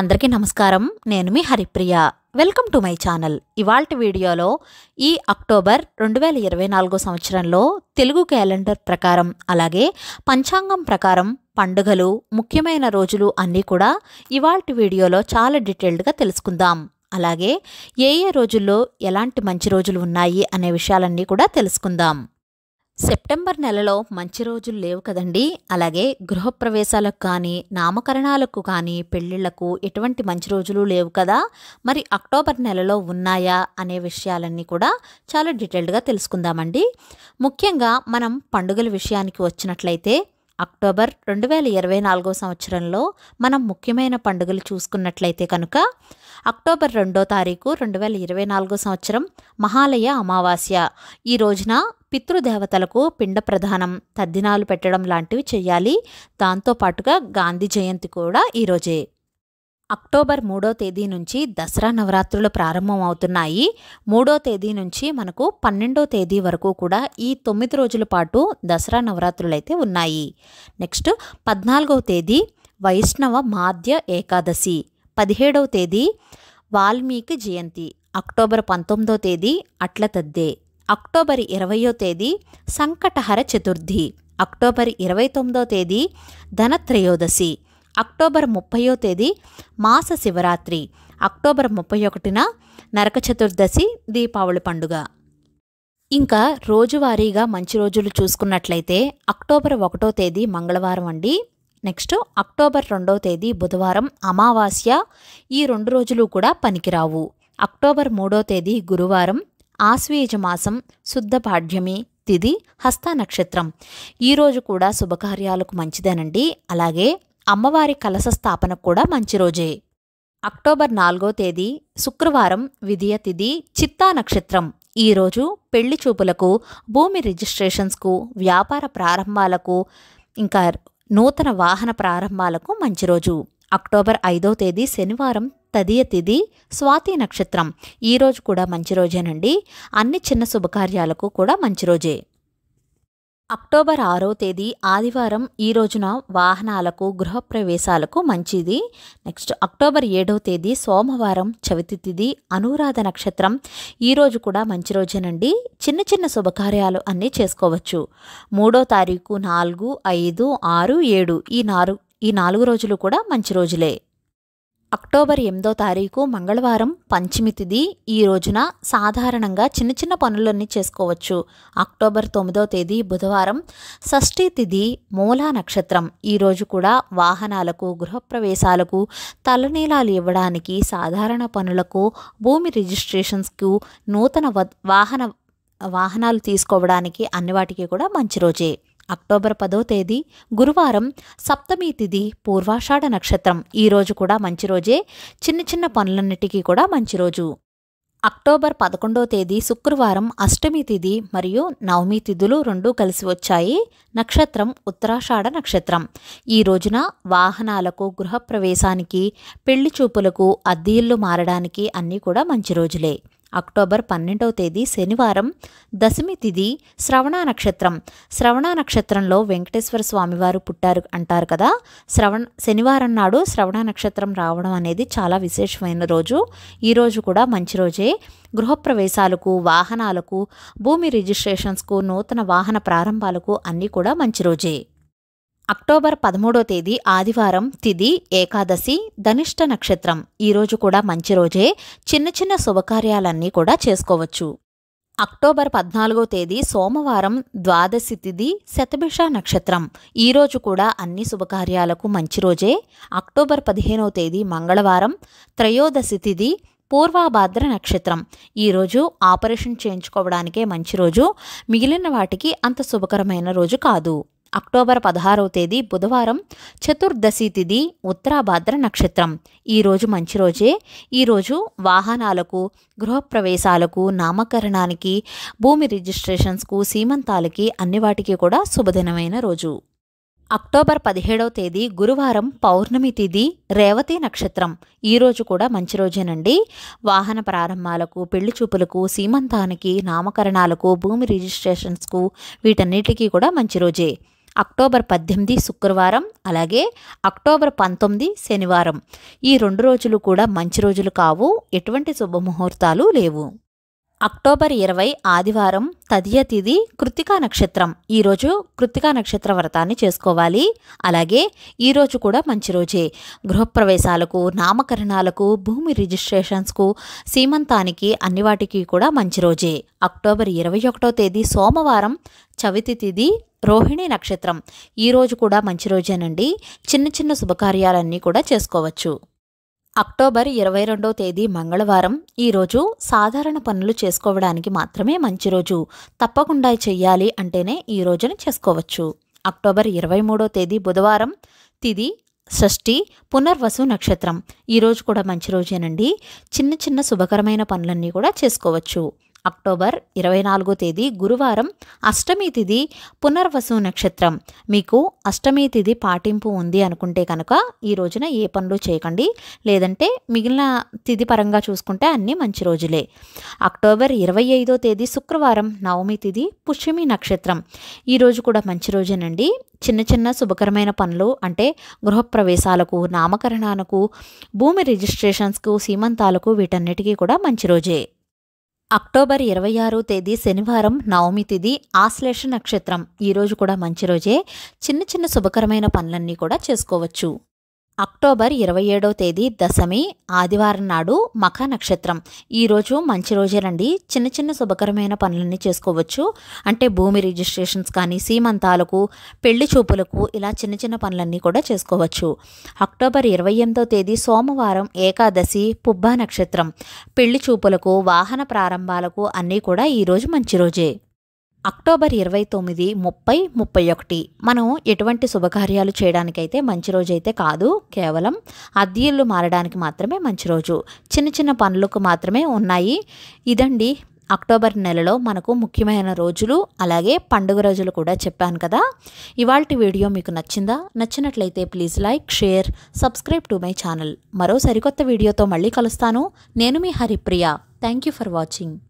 అందరికీ నమస్కారం నేను మీ Haripriya welcome to my channel ఇవాళ వీడియోలో ఈ అక్టోబర్ రెండు వేల ఇరవై నాలుగో సంవత్సరంలో తెలుగు క్యాలెండర్ ప్రకారం అలాగే పంచాంగం ప్రకారం పండుగలు ముఖ్యమైన రోజులు అన్నీ కూడా ఇవాళ వీడియోలో చాలా డీటెయిల్డ్గా తెలుసుకుందాం అలాగే ఏ ఏ రోజుల్లో ఎలాంటి మంచి రోజులు ఉన్నాయి అనే విషయాలన్నీ కూడా తెలుసుకుందాం సెప్టెంబర్ నెలలో మంచి రోజులు లేవు కదండి అలాగే గృహప్రవేశాలకు కానీ నామకరణాలకు కానీ పెళ్ళిళ్లకు ఎటువంటి మంచి రోజులు లేవు కదా మరి అక్టోబర్ నెలలో ఉన్నాయా అనే విషయాలన్నీ కూడా చాలా డీటెయిల్డ్గా తెలుసుకుందామండి ముఖ్యంగా మనం పండుగల విషయానికి వచ్చినట్లయితే అక్టోబర్ రెండు వేల ఇరవై నాలుగో సంవత్సరంలో మనం ముఖ్యమైన పండుగలు చూసుకున్నట్లయితే కనుక అక్టోబర్ రెండో తారీఖు రెండు వేల ఇరవై నాలుగో సంవత్సరం మహాలయ అమావాస్య ఈ రోజున పితృదేవతలకు పిండ ప్రధానం తద్దినాలు పెట్టడం లాంటివి చేయాలి దాంతోపాటుగా గాంధీ జయంతి కూడా ఈరోజే అక్టోబర్ మూడో తేదీ నుంచి దసరా నవరాత్రులు ప్రారంభం అవుతున్నాయి మూడో తేదీ నుంచి మనకు పన్నెండో తేదీ వరకు కూడా ఈ తొమ్మిది రోజుల పాటు దసరా నవరాత్రులు అయితే ఉన్నాయి నెక్స్ట్ పద్నాలుగవ తేదీ వైష్ణవ మాధ్య ఏకాదశి పదిహేడవ తేదీ వాల్మీకి జయంతి అక్టోబర్ పంతొమ్మిదో తేదీ అట్ల తద్దే అక్టోబర్ ఇరవయో తేదీ సంకటహర చతుర్థి అక్టోబర్ ఇరవై తొమ్మిదో తేదీ ధనత్రయోదశి అక్టోబర్ ముప్పయో తేదీ మాస శివరాత్రి అక్టోబర్ ముప్పై ఒకటిన నరక చతుర్దశి దీపావళి పండుగ ఇంకా రోజువారీగా మంచి రోజులు చూసుకున్నట్లయితే అక్టోబర్ ఒకటో తేదీ మంగళవారం అండి నెక్స్ట్ అక్టోబర్ రెండో తేదీ బుధవారం అమావాస్య ఈ రెండు రోజులు కూడా పనికిరావు అక్టోబర్ మూడో తేదీ గురువారం ఆశ్వీజ మాసం శుద్ధ పాఠ్యమి తిది హస్త నక్షత్రం ఈరోజు కూడా శుభకార్యాలకు మంచిదేనండి అలాగే అమ్మవారి కలశ స్థాపన కూడా మంచి రోజే అక్టోబర్ నాలుగో తేదీ శుక్రవారం విధియ చిత్తా నక్షత్రం ఈరోజు పెళ్లి చూపులకు భూమి రిజిస్ట్రేషన్స్కు వ్యాపార ప్రారంభాలకు ఇంకా నూతన వాహన ప్రారంభాలకు మంచి రోజు అక్టోబర్ ఐదో తేదీ శనివారం తదియ తిది స్వాతి నక్షత్రం ఈరోజు కూడా మంచి రోజేనండి అన్ని చిన్న శుభకార్యాలకు కూడా మంచి రోజే అక్టోబర్ ఆరో తేదీ ఆదివారం ఈ రోజున వాహనాలకు గృహప్రవేశాలకు మంచిది నెక్స్ట్ అక్టోబర్ ఏడో తేదీ సోమవారం చవితి తిది అనురాధ నక్షత్రం ఈరోజు కూడా మంచి రోజేనండి చిన్న చిన్న శుభకార్యాలు అన్నీ చేసుకోవచ్చు మూడో తారీఖు నాలుగు ఐదు ఆరు ఏడు ఈ నాలుగు ఈ నాలుగు రోజులు కూడా మంచి రోజులే అక్టోబర్ ఎనిమిదో తారీఖు మంగళవారం పంచమి తిది ఈ రోజున సాధారణంగా చిన్న చిన్న పనులన్నీ చేసుకోవచ్చు అక్టోబర్ తొమ్మిదో తేదీ బుధవారం షష్ఠీ తిథి మూలా నక్షత్రం ఈరోజు కూడా వాహనాలకు గృహప్రవేశాలకు తలనీలాలు ఇవ్వడానికి సాధారణ పనులకు భూమి రిజిస్ట్రేషన్స్కు నూతన వాహన వాహనాలు తీసుకోవడానికి అన్ని వాటికి కూడా మంచి రోజే అక్టోబర్ పదో తేదీ గురువారం సప్తమి తిథి పూర్వాషాఢ నక్షత్రం ఈరోజు కూడా మంచి రోజే చిన్న చిన్న పనులన్నిటికీ కూడా మంచి రోజు అక్టోబర్ పదకొండో తేదీ శుక్రవారం అష్టమి తిథి మరియు నవమి తిథులు రెండూ కలిసి వచ్చాయి నక్షత్రం ఉత్తరాషాఢ నక్షత్రం ఈ రోజున వాహనాలకు గృహప్రవేశానికి పెళ్లి చూపులకు అద్దీళ్లు మారడానికి అన్నీ కూడా మంచి రోజులే అక్టోబర్ పన్నెండవ తేదీ శనివారం దశమి తిథి శ్రవణ నక్షత్రం శ్రవణ నక్షత్రంలో వెంకటేశ్వర స్వామివారు పుట్టారు అంటారు కదా శ్రవణ శనివారం నాడు శ్రవణ నక్షత్రం రావడం అనేది చాలా విశేషమైన రోజు ఈరోజు కూడా మంచి రోజే గృహప్రవేశాలకు వాహనాలకు భూమి రిజిస్ట్రేషన్స్కు నూతన వాహన ప్రారంభాలకు అన్నీ కూడా మంచి రోజే అక్టోబర్ పదమూడో తేదీ ఆదివారం తిది ఏకాదశి ధనిష్ట నక్షత్రం ఈరోజు కూడా మంచి రోజే చిన్న చిన్న శుభకార్యాలన్నీ కూడా చేసుకోవచ్చు అక్టోబర్ పద్నాలుగో తేదీ సోమవారం ద్వాదశి తిథి శతభిష నక్షత్రం ఈరోజు కూడా అన్ని శుభకార్యాలకు మంచి రోజే అక్టోబర్ పదిహేనో తేదీ మంగళవారం త్రయోదశి తిథి పూర్వాభాద్ర నక్షత్రం ఈరోజు ఆపరేషన్ చేయించుకోవడానికే మంచి రోజు మిగిలిన వాటికి అంత శుభకరమైన రోజు కాదు అక్టోబర్ పదహారవ తేదీ బుధవారం చతుర్దశి తిథి ఉత్తరాభాద్ర నక్షత్రం ఈరోజు మంచి రోజే ఈరోజు వాహనాలకు గృహప్రవేశాలకు నామకరణానికి భూమి రిజిస్ట్రేషన్స్కు సీమంతాలకి అన్ని వాటికి కూడా శుభదినమైన రోజు అక్టోబర్ పదిహేడవ తేదీ గురువారం పౌర్ణమి తిథి రేవతి నక్షత్రం ఈరోజు కూడా మంచి రోజేనండి వాహన ప్రారంభాలకు పెళ్లి చూపులకు సీమంతానికి నామకరణాలకు భూమి రిజిస్ట్రేషన్స్కు వీటన్నిటికీ కూడా మంచి రోజే అక్టోబర్ పద్దెనిమిది శుక్రవారం అలాగే అక్టోబర్ పంతొమ్మిది శనివారం ఈ రెండు రోజులు కూడా మంచి రోజులు కావు ఎటువంటి శుభముహూర్తాలు లేవు అక్టోబర్ ఇరవై ఆదివారం తదియ తిది కృత్తికా నక్షత్రం ఈరోజు కృత్తికా నక్షత్ర వ్రతాన్ని చేసుకోవాలి అలాగే ఈరోజు కూడా మంచి రోజే గృహప్రవేశాలకు నామకరణాలకు భూమి రిజిస్ట్రేషన్స్కు సీమంతానికి అన్ని వాటికి కూడా మంచి రోజే అక్టోబర్ ఇరవై ఒకటో తేదీ సోమవారం చవితి తిది రోహిణి నక్షత్రం ఈరోజు కూడా మంచి రోజేనండి చిన్న చిన్న శుభకార్యాలన్నీ కూడా చేసుకోవచ్చు అక్టోబర్ ఇరవై రెండవ తేదీ మంగళవారం ఈరోజు సాధారణ పనులు చేసుకోవడానికి మాత్రమే మంచి రోజు తప్పకుండా చెయ్యాలి అంటేనే ఈ రోజును చేసుకోవచ్చు అక్టోబర్ ఇరవై మూడో తేదీ బుధవారం తిది షష్ఠి పునర్వసు నక్షత్రం ఈరోజు కూడా మంచి రోజేనండి చిన్న చిన్న శుభకరమైన పనులన్నీ కూడా చేసుకోవచ్చు అక్టోబర్ ఇరవై నాలుగో తేదీ గురువారం అష్టమి తిథి పునర్వసు నక్షత్రం మీకు అష్టమి తిథి పాటింపు ఉంది అనుకుంటే కనుక ఈ రోజున ఏ పనులు చేయకండి లేదంటే మిగిలిన తిథి పరంగా చూసుకుంటే అన్నీ మంచి రోజులే అక్టోబర్ ఇరవై ఐదో తేదీ శుక్రవారం నవమి తిథి పుష్యమి నక్షత్రం ఈరోజు కూడా మంచి రోజేనండి చిన్న చిన్న శుభకరమైన పనులు అంటే గృహప్రవేశాలకు నామకరణాలకు భూమి రిజిస్ట్రేషన్స్కు సీమంతాలకు వీటన్నిటికీ కూడా మంచి రోజే అక్టోబర్ ఇరవై ఆరో తేదీ శనివారం నవమి తిది ఆశ్లేష నక్షత్రం ఈరోజు కూడా మంచి రోజే చిన్న చిన్న శుభకరమైన పనులన్నీ కూడా చేసుకోవచ్చు అక్టోబర్ ఇరవై ఏడో తేదీ దశమి ఆదివారం నాడు మఖ నక్షత్రం ఈరోజు మంచి రోజేనండి చిన్న చిన్న శుభకరమైన పనులన్నీ చేసుకోవచ్చు అంటే భూమి రిజిస్ట్రేషన్స్ కానీ సీమంతాలకు పెళ్లి చూపులకు ఇలా చిన్న చిన్న పనులన్నీ కూడా చేసుకోవచ్చు అక్టోబర్ ఇరవై ఎనిమిదో తేదీ సోమవారం ఏకాదశి పుబ్బా నక్షత్రం పెళ్లి చూపులకు వాహన ప్రారంభాలకు అన్నీ కూడా ఈరోజు మంచి రోజే అక్టోబర్ ఇరవై తొమ్మిది ముప్పై ముప్పై ఒకటి మనం ఎటువంటి శుభకార్యాలు చేయడానికైతే మంచి రోజు అయితే కాదు కేవలం అద్దీళ్ళు మారడానికి మాత్రమే మంచి రోజు చిన్న చిన్న పనులకు మాత్రమే ఉన్నాయి ఇదండి అక్టోబర్ నెలలో మనకు ముఖ్యమైన రోజులు అలాగే పండుగ రోజులు కూడా చెప్పాను కదా ఇవాళ వీడియో మీకు నచ్చిందా నచ్చినట్లయితే please like share subscribe to my channel మరో సరికొత్త వీడియోతో మళ్ళీ కలుస్తాను నేను మీ Haripriya thank you for watching